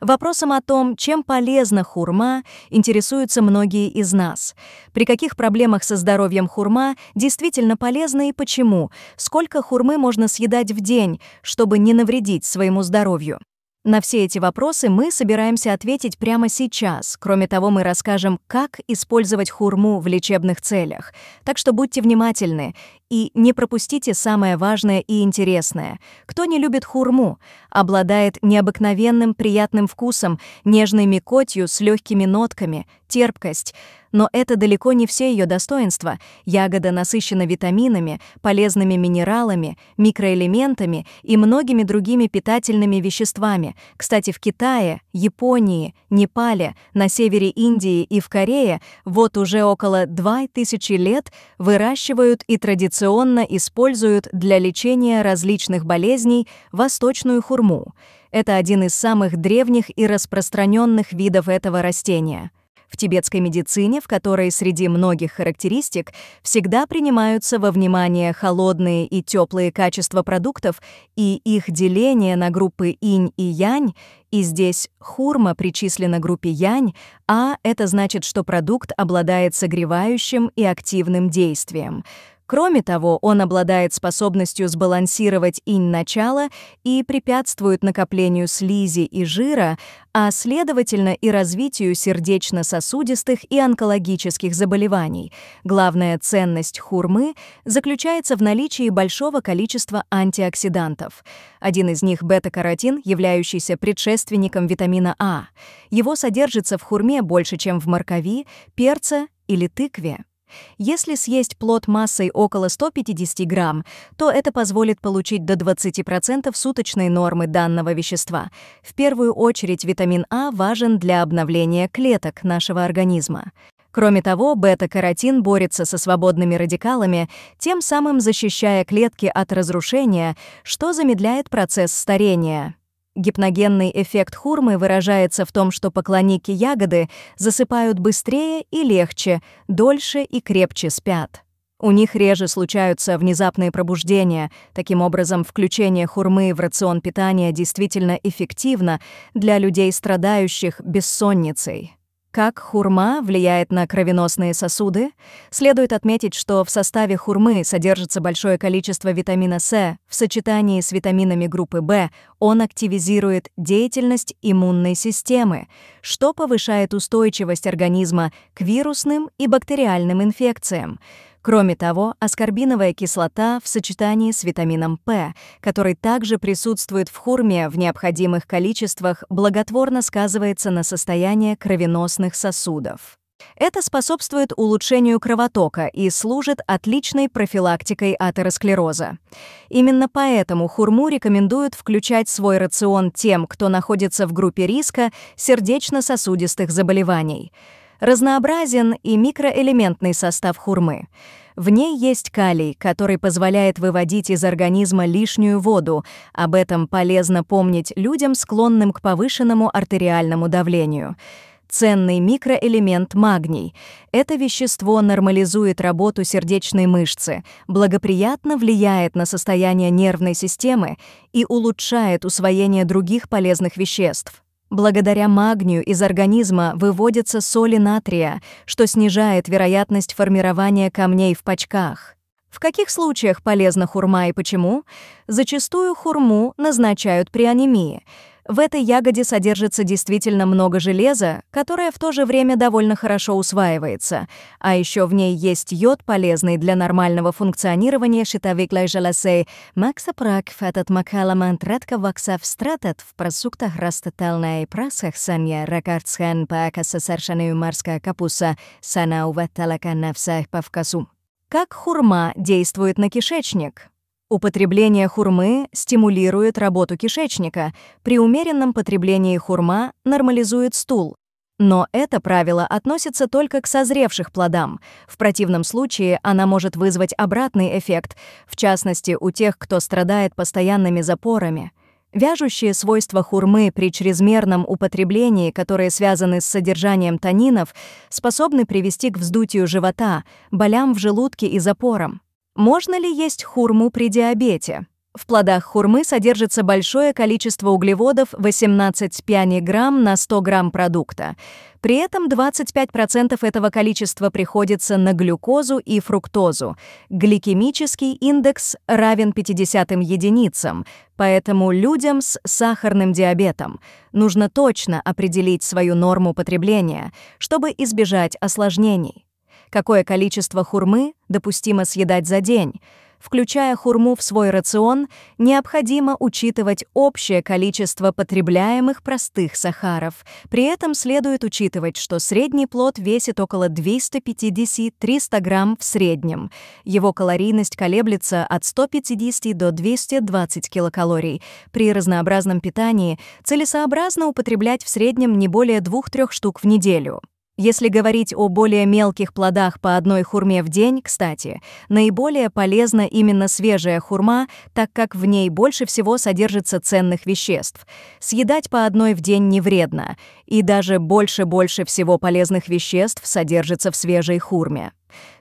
Вопросом о том, чем полезна хурма, интересуются многие из нас. При каких проблемах со здоровьем хурма действительно полезна и почему? Сколько хурмы можно съедать в день, чтобы не навредить своему здоровью? На все эти вопросы мы собираемся ответить прямо сейчас. Кроме того, мы расскажем, как использовать хурму в лечебных целях. Так что будьте внимательны и не пропустите самое важное и интересное. Кто не любит хурму, обладает необыкновенным приятным вкусом, нежной мякотью с легкими нотками, терпкость. Но это далеко не все ее достоинства. Ягода насыщена витаминами, полезными минералами, микроэлементами и многими другими питательными веществами. Кстати, в Китае, Японии, Непале, на севере Индии и в Корее вот уже около 2000 лет выращивают и традиционно традиционно используют для лечения различных болезней восточную хурму. Это один из самых древних и распространенных видов этого растения. В тибетской медицине, в которой среди многих характеристик всегда принимаются во внимание холодные и теплые качества продуктов и их деление на группы инь и янь, и здесь хурма причислена группе янь, а это значит, что продукт обладает согревающим и активным действием. Кроме того, он обладает способностью сбалансировать инь-начало и препятствует накоплению слизи и жира, а следовательно и развитию сердечно-сосудистых и онкологических заболеваний. Главная ценность хурмы заключается в наличии большого количества антиоксидантов. Один из них — бета-каротин, являющийся предшественником витамина А. Его содержится в хурме больше, чем в моркови, перце или тыкве. Если съесть плод массой около 150 грамм, то это позволит получить до 20% суточной нормы данного вещества. В первую очередь витамин А важен для обновления клеток нашего организма. Кроме того, бета-каротин борется со свободными радикалами, тем самым защищая клетки от разрушения, что замедляет процесс старения. Гипногенный эффект хурмы выражается в том, что поклонники ягоды засыпают быстрее и легче, дольше и крепче спят. У них реже случаются внезапные пробуждения. Таким образом, включение хурмы в рацион питания действительно эффективно для людей, страдающих бессонницей. Как хурма влияет на кровеносные сосуды? Следует отметить, что в составе хурмы содержится большое количество витамина С. В сочетании с витаминами группы В он активизирует деятельность иммунной системы, что повышает устойчивость организма к вирусным и бактериальным инфекциям. Кроме того, аскорбиновая кислота в сочетании с витамином П, который также присутствует в хурме в необходимых количествах, благотворно сказывается на состоянии кровеносных сосудов. Это способствует улучшению кровотока и служит отличной профилактикой атеросклероза. Именно поэтому хурму рекомендуют включать в свой рацион тем, кто находится в группе риска сердечно-сосудистых заболеваний – Разнообразен и микроэлементный состав хурмы. В ней есть калий, который позволяет выводить из организма лишнюю воду. Об этом полезно помнить людям, склонным к повышенному артериальному давлению ценный микроэлемент магний. Это вещество нормализует работу сердечной мышцы, благоприятно влияет на состояние нервной системы и улучшает усвоение других полезных веществ. Благодаря магнию из организма выводятся соли натрия, что снижает вероятность формирования камней в почках. В каких случаях полезна хурма и почему? Зачастую хурму назначают при анемии – в этой ягоде содержится действительно много железа, которое в то же время довольно хорошо усваивается, а еще в ней есть йод, полезный для нормального функционирования щитовик лайжаласей, макса прак фатат макаламан тратка ваксав стратат в просуктах растеталная и прасах санья ракартсхан паакаса саршанею марская капуса санау ватталака навсах павкасу. Как хурма действует на кишечник? Употребление хурмы стимулирует работу кишечника, при умеренном потреблении хурма нормализует стул. Но это правило относится только к созревших плодам. В противном случае она может вызвать обратный эффект, в частности, у тех, кто страдает постоянными запорами. Вяжущие свойства хурмы при чрезмерном употреблении, которые связаны с содержанием танинов, способны привести к вздутию живота, болям в желудке и запорам. Можно ли есть хурму при диабете? В плодах хурмы содержится большое количество углеводов 18 пяни грамм на 100 грамм продукта. При этом 25% этого количества приходится на глюкозу и фруктозу. Гликемический индекс равен 50 единицам, поэтому людям с сахарным диабетом нужно точно определить свою норму потребления, чтобы избежать осложнений какое количество хурмы допустимо съедать за день. Включая хурму в свой рацион, необходимо учитывать общее количество потребляемых простых сахаров. При этом следует учитывать, что средний плод весит около 250-300 грамм в среднем. Его калорийность колеблется от 150 до 220 килокалорий. При разнообразном питании целесообразно употреблять в среднем не более 2-3 штук в неделю. Если говорить о более мелких плодах по одной хурме в день, кстати, наиболее полезна именно свежая хурма, так как в ней больше всего содержится ценных веществ. Съедать по одной в день не вредно, и даже больше-больше всего полезных веществ содержится в свежей хурме.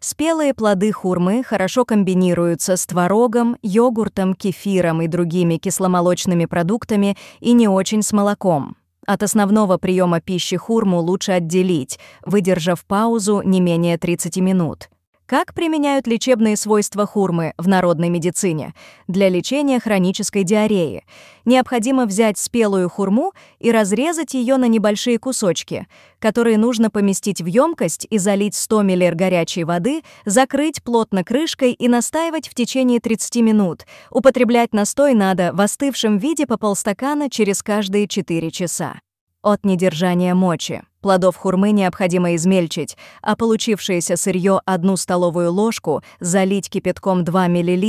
Спелые плоды хурмы хорошо комбинируются с творогом, йогуртом, кефиром и другими кисломолочными продуктами и не очень с молоком. От основного приема пищи хурму лучше отделить, выдержав паузу не менее 30 минут. Как применяют лечебные свойства хурмы в народной медицине для лечения хронической диареи? Необходимо взять спелую хурму и разрезать ее на небольшие кусочки, которые нужно поместить в емкость и залить 100 мл горячей воды, закрыть плотно крышкой и настаивать в течение 30 минут. Употреблять настой надо в остывшем виде по полстакана через каждые 4 часа от недержания мочи. Плодов хурмы необходимо измельчить, а получившееся сырье одну столовую ложку залить кипятком 2 мл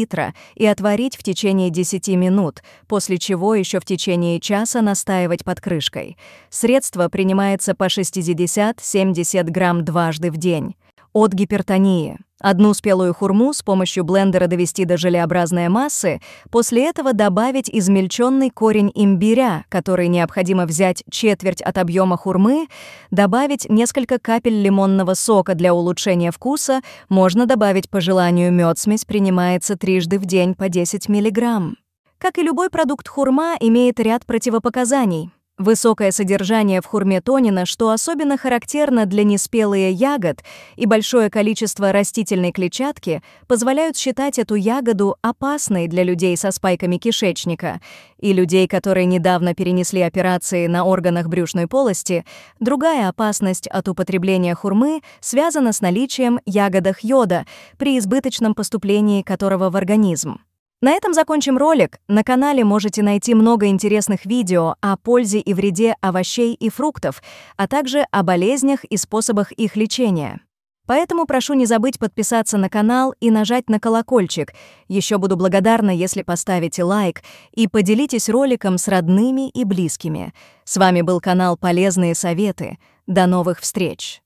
и отварить в течение 10 минут, после чего еще в течение часа настаивать под крышкой. Средство принимается по 60-70 грамм дважды в день. От гипертонии. Одну спелую хурму с помощью блендера довести до желеобразной массы, после этого добавить измельченный корень имбиря, который необходимо взять четверть от объема хурмы, добавить несколько капель лимонного сока для улучшения вкуса, можно добавить по желанию мед, смесь принимается трижды в день по 10 мг. Как и любой продукт хурма, имеет ряд противопоказаний. Высокое содержание в хурме тонина, что особенно характерно для неспелые ягод, и большое количество растительной клетчатки позволяют считать эту ягоду опасной для людей со спайками кишечника и людей, которые недавно перенесли операции на органах брюшной полости. Другая опасность от употребления хурмы связана с наличием ягодах йода при избыточном поступлении которого в организм. На этом закончим ролик. На канале можете найти много интересных видео о пользе и вреде овощей и фруктов, а также о болезнях и способах их лечения. Поэтому прошу не забыть подписаться на канал и нажать на колокольчик. Еще буду благодарна, если поставите лайк и поделитесь роликом с родными и близкими. С вами был канал «Полезные советы». До новых встреч!